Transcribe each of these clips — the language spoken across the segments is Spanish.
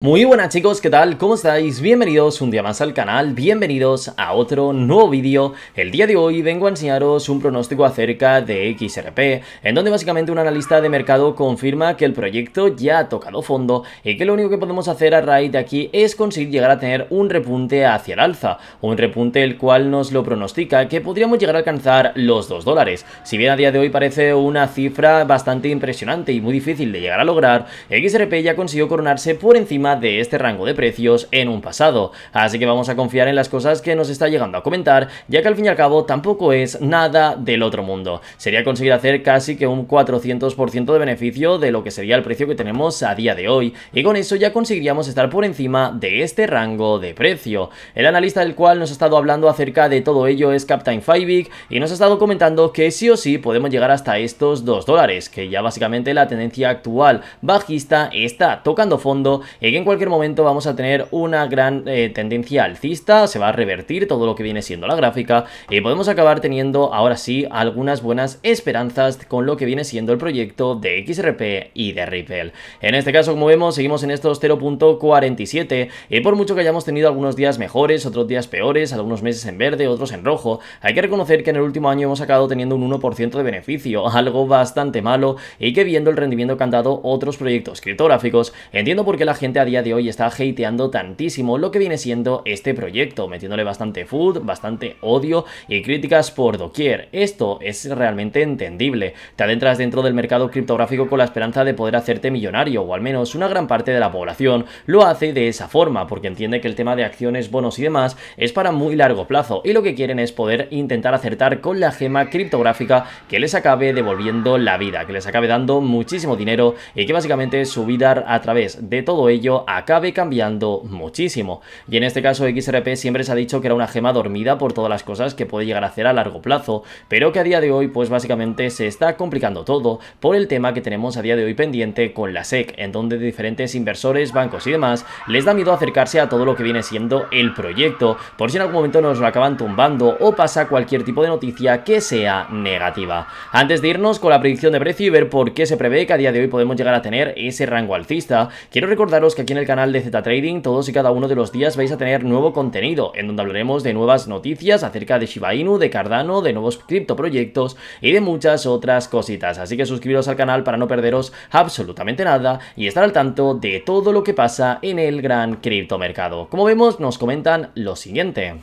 Muy buenas chicos, ¿qué tal? ¿Cómo estáis? Bienvenidos un día más al canal, bienvenidos a otro nuevo vídeo. El día de hoy vengo a enseñaros un pronóstico acerca de XRP, en donde básicamente un analista de mercado confirma que el proyecto ya ha tocado fondo y que lo único que podemos hacer a raíz de aquí es conseguir llegar a tener un repunte hacia el alza, un repunte el cual nos lo pronostica que podríamos llegar a alcanzar los 2 dólares. Si bien a día de hoy parece una cifra bastante impresionante y muy difícil de llegar a lograr, XRP ya consiguió coronarse por encima de este rango de precios en un pasado. Así que vamos a confiar en las cosas que nos está llegando a comentar, ya que al fin y al cabo tampoco es nada del otro mundo. Sería conseguir hacer casi que un 400% de beneficio de lo que sería el precio que tenemos a día de hoy, y con eso ya conseguiríamos estar por encima de este rango de precio. El analista del cual nos ha estado hablando acerca de todo ello es Captain Fibic, y nos ha estado comentando que sí o sí podemos llegar hasta estos 2 dólares, que ya básicamente la tendencia actual bajista está tocando fondo en en cualquier momento vamos a tener una gran eh, tendencia alcista, se va a revertir todo lo que viene siendo la gráfica y podemos acabar teniendo ahora sí algunas buenas esperanzas con lo que viene siendo el proyecto de XRP y de Ripple. En este caso, como vemos, seguimos en estos 0.47 y por mucho que hayamos tenido algunos días mejores, otros días peores, algunos meses en verde, otros en rojo, hay que reconocer que en el último año hemos acabado teniendo un 1% de beneficio, algo bastante malo y que viendo el rendimiento que han dado otros proyectos criptográficos, entiendo por qué la gente ha día de hoy está hateando tantísimo lo que viene siendo este proyecto, metiéndole bastante food, bastante odio y críticas por doquier. Esto es realmente entendible. Te adentras dentro del mercado criptográfico con la esperanza de poder hacerte millonario, o al menos una gran parte de la población lo hace de esa forma, porque entiende que el tema de acciones, bonos y demás es para muy largo plazo, y lo que quieren es poder intentar acertar con la gema criptográfica que les acabe devolviendo la vida, que les acabe dando muchísimo dinero y que básicamente su vida a través de todo ello acabe cambiando muchísimo. Y en este caso XRP siempre se ha dicho que era una gema dormida por todas las cosas que puede llegar a hacer a largo plazo, pero que a día de hoy pues básicamente se está complicando todo por el tema que tenemos a día de hoy pendiente con la SEC, en donde diferentes inversores, bancos y demás les da miedo acercarse a todo lo que viene siendo el proyecto, por si en algún momento nos lo acaban tumbando o pasa cualquier tipo de noticia que sea negativa. Antes de irnos con la predicción de precio y ver por qué se prevé que a día de hoy podemos llegar a tener ese rango alcista, quiero recordaros que aquí en el canal de Z Trading, todos y cada uno de los días vais a tener nuevo contenido, en donde hablaremos de nuevas noticias acerca de Shiba Inu, de Cardano, de nuevos criptoproyectos y de muchas otras cositas. Así que suscribiros al canal para no perderos absolutamente nada y estar al tanto de todo lo que pasa en el gran criptomercado. Como vemos, nos comentan lo siguiente.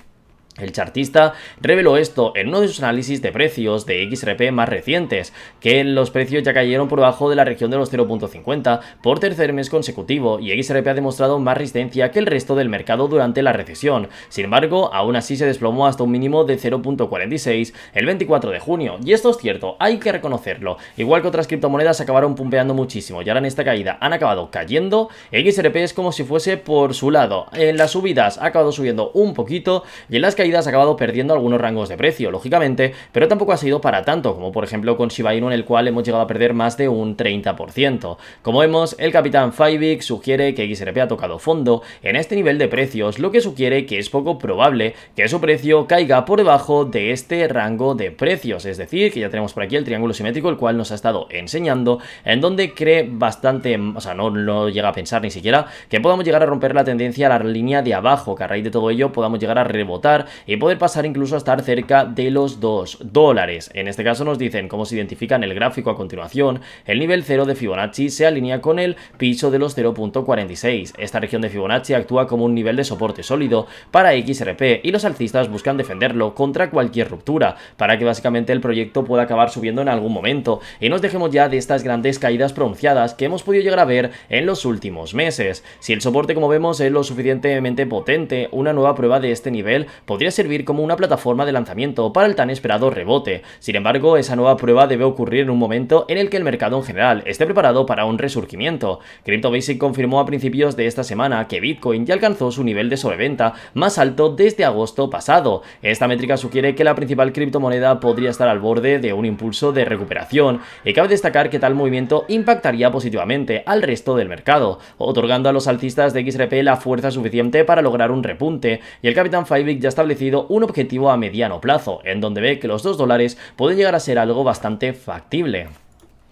El chartista reveló esto en uno de sus análisis de precios de XRP más recientes, que los precios ya cayeron por debajo de la región de los 0.50 por tercer mes consecutivo y XRP ha demostrado más resistencia que el resto del mercado durante la recesión. Sin embargo, aún así se desplomó hasta un mínimo de 0.46 el 24 de junio. Y esto es cierto, hay que reconocerlo. Igual que otras criptomonedas acabaron pumpeando muchísimo y ahora en esta caída han acabado cayendo, XRP es como si fuese por su lado. En las subidas ha acabado subiendo un poquito y en las caídas ha acabado perdiendo algunos rangos de precio, lógicamente, pero tampoco ha sido para tanto, como por ejemplo con Shiba Inu en el cual hemos llegado a perder más de un 30%. Como vemos, el capitán Fivik sugiere que XRP ha tocado fondo en este nivel de precios, lo que sugiere que es poco probable que su precio caiga por debajo de este rango de precios, es decir, que ya tenemos por aquí el triángulo simétrico, el cual nos ha estado enseñando, en donde cree bastante, o sea, no, no llega a pensar ni siquiera que podamos llegar a romper la tendencia a la línea de abajo, que a raíz de todo ello podamos llegar a rebotar y poder pasar incluso a estar cerca de los 2 dólares. En este caso nos dicen cómo se identifica en el gráfico a continuación, el nivel 0 de Fibonacci se alinea con el piso de los 0.46. Esta región de Fibonacci actúa como un nivel de soporte sólido para XRP y los alcistas buscan defenderlo contra cualquier ruptura para que básicamente el proyecto pueda acabar subiendo en algún momento y nos dejemos ya de estas grandes caídas pronunciadas que hemos podido llegar a ver en los últimos meses. Si el soporte como vemos es lo suficientemente potente, una nueva prueba de este nivel podría servir como una plataforma de lanzamiento para el tan esperado rebote. Sin embargo, esa nueva prueba debe ocurrir en un momento en el que el mercado en general esté preparado para un resurgimiento. CryptoBasic confirmó a principios de esta semana que Bitcoin ya alcanzó su nivel de sobreventa más alto desde agosto pasado. Esta métrica sugiere que la principal criptomoneda podría estar al borde de un impulso de recuperación y cabe destacar que tal movimiento impactaría positivamente al resto del mercado, otorgando a los alcistas de XRP la fuerza suficiente para lograr un repunte y el Capitán Fivek ya estableció un objetivo a mediano plazo, en donde ve que los 2 dólares pueden llegar a ser algo bastante factible.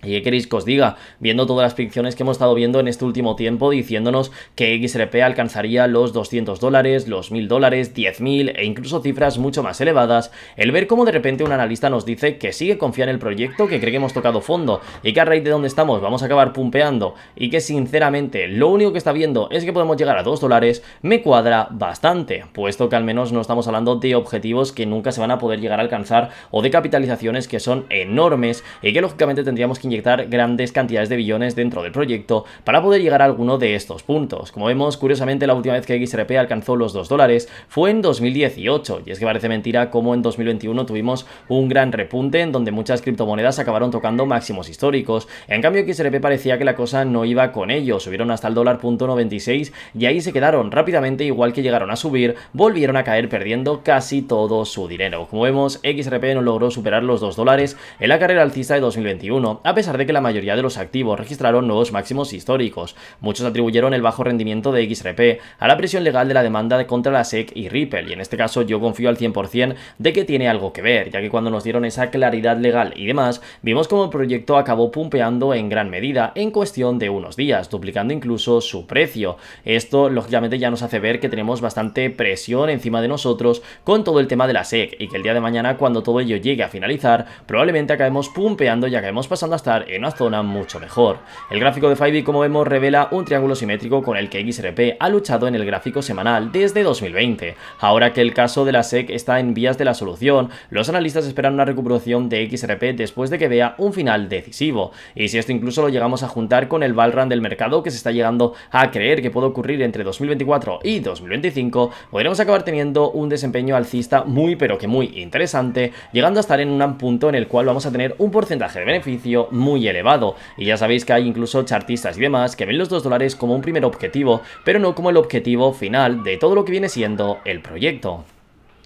¿Y qué queréis que os diga? Viendo todas las predicciones que hemos estado viendo en este último tiempo diciéndonos que XRP alcanzaría los 200 dólares, los 1000 dólares, 10.000 e incluso cifras mucho más elevadas, el ver cómo de repente un analista nos dice que sigue confiando en el proyecto, que cree que hemos tocado fondo y que a raíz de donde estamos vamos a acabar pumpeando y que sinceramente lo único que está viendo es que podemos llegar a 2 dólares, me cuadra bastante, puesto que al menos no estamos hablando de objetivos que nunca se van a poder llegar a alcanzar o de capitalizaciones que son enormes y que lógicamente tendríamos que grandes cantidades de billones dentro del proyecto para poder llegar a alguno de estos puntos. Como vemos, curiosamente la última vez que XRP alcanzó los 2 dólares fue en 2018, y es que parece mentira como en 2021 tuvimos un gran repunte en donde muchas criptomonedas acabaron tocando máximos históricos. En cambio, XRP parecía que la cosa no iba con ellos. subieron hasta el dólar punto 96 y ahí se quedaron rápidamente, igual que llegaron a subir, volvieron a caer perdiendo casi todo su dinero. Como vemos, XRP no logró superar los 2 dólares en la carrera alcista de 2021, a pesar pesar de que la mayoría de los activos registraron nuevos máximos históricos. Muchos atribuyeron el bajo rendimiento de XRP a la presión legal de la demanda contra la SEC y Ripple, y en este caso yo confío al 100% de que tiene algo que ver, ya que cuando nos dieron esa claridad legal y demás, vimos como el proyecto acabó pumpeando en gran medida en cuestión de unos días, duplicando incluso su precio. Esto lógicamente ya nos hace ver que tenemos bastante presión encima de nosotros con todo el tema de la SEC y que el día de mañana cuando todo ello llegue a finalizar, probablemente acabemos pumpeando y acabemos pasando hasta en una zona mucho mejor. El gráfico de 5 como vemos revela un triángulo simétrico con el que XRP ha luchado en el gráfico semanal desde 2020. Ahora que el caso de la SEC está en vías de la solución, los analistas esperan una recuperación de XRP después de que vea un final decisivo. Y si esto incluso lo llegamos a juntar con el Valran del mercado que se está llegando a creer que puede ocurrir entre 2024 y 2025, podremos acabar teniendo un desempeño alcista muy pero que muy interesante, llegando a estar en un punto en el cual vamos a tener un porcentaje de beneficio muy elevado. Y ya sabéis que hay incluso chartistas y demás que ven los 2 dólares como un primer objetivo, pero no como el objetivo final de todo lo que viene siendo el proyecto.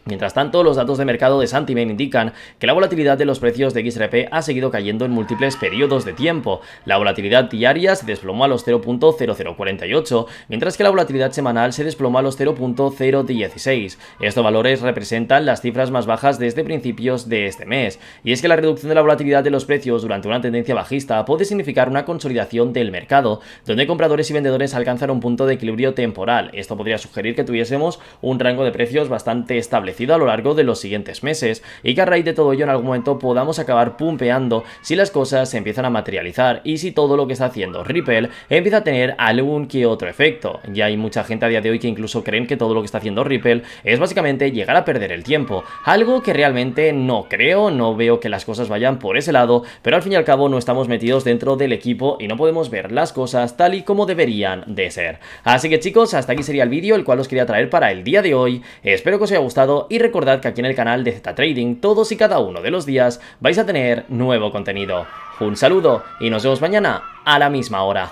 Mientras tanto, los datos de mercado de Santiment indican que la volatilidad de los precios de XRP ha seguido cayendo en múltiples periodos de tiempo. La volatilidad diaria se desplomó a los 0.0048, mientras que la volatilidad semanal se desplomó a los 0.016. Estos valores representan las cifras más bajas desde principios de este mes, y es que la reducción de la volatilidad de los precios durante una tendencia bajista puede significar una consolidación del mercado, donde compradores y vendedores alcanzan un punto de equilibrio temporal. Esto podría sugerir que tuviésemos un rango de precios bastante establecido a lo largo de los siguientes meses y que a raíz de todo ello en algún momento podamos acabar pumpeando si las cosas se empiezan a materializar y si todo lo que está haciendo Ripple empieza a tener algún que otro efecto. Ya hay mucha gente a día de hoy que incluso creen que todo lo que está haciendo Ripple es básicamente llegar a perder el tiempo, algo que realmente no creo, no veo que las cosas vayan por ese lado, pero al fin y al cabo no estamos metidos dentro del equipo y no podemos ver las cosas tal y como deberían de ser. Así que chicos, hasta aquí sería el vídeo el cual os quería traer para el día de hoy, espero que os haya gustado y recordad que aquí en el canal de Z Trading todos y cada uno de los días vais a tener nuevo contenido. Un saludo y nos vemos mañana a la misma hora.